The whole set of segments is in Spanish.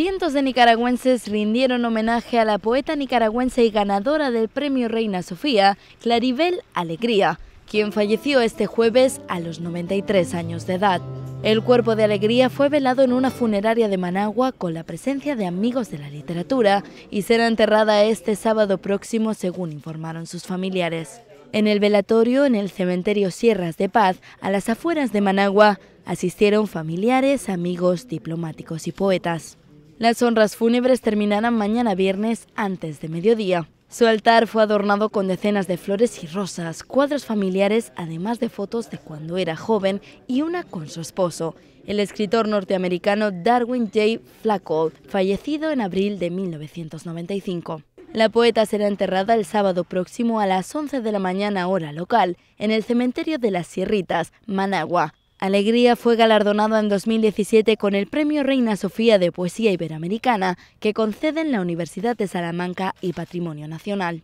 Cientos de nicaragüenses rindieron homenaje a la poeta nicaragüense y ganadora del premio Reina Sofía, Claribel Alegría, quien falleció este jueves a los 93 años de edad. El cuerpo de Alegría fue velado en una funeraria de Managua con la presencia de amigos de la literatura y será enterrada este sábado próximo según informaron sus familiares. En el velatorio, en el cementerio Sierras de Paz, a las afueras de Managua, asistieron familiares, amigos, diplomáticos y poetas. Las honras fúnebres terminarán mañana viernes antes de mediodía. Su altar fue adornado con decenas de flores y rosas, cuadros familiares, además de fotos de cuando era joven y una con su esposo, el escritor norteamericano Darwin J. Flacco, fallecido en abril de 1995. La poeta será enterrada el sábado próximo a las 11 de la mañana hora local en el cementerio de las Sierritas, Managua, Alegría fue galardonada en 2017 con el Premio Reina Sofía de Poesía Iberoamericana que conceden la Universidad de Salamanca y Patrimonio Nacional.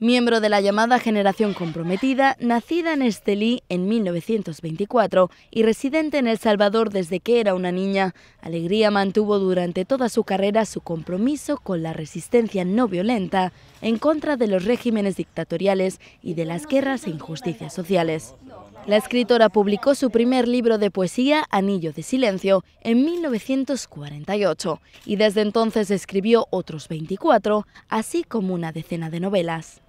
Miembro de la llamada generación comprometida, nacida en Estelí en 1924 y residente en El Salvador desde que era una niña, Alegría mantuvo durante toda su carrera su compromiso con la resistencia no violenta en contra de los regímenes dictatoriales y de las guerras e injusticias sociales. La escritora publicó su primer libro de poesía, Anillo de Silencio, en 1948 y desde entonces escribió otros 24, así como una decena de novelas.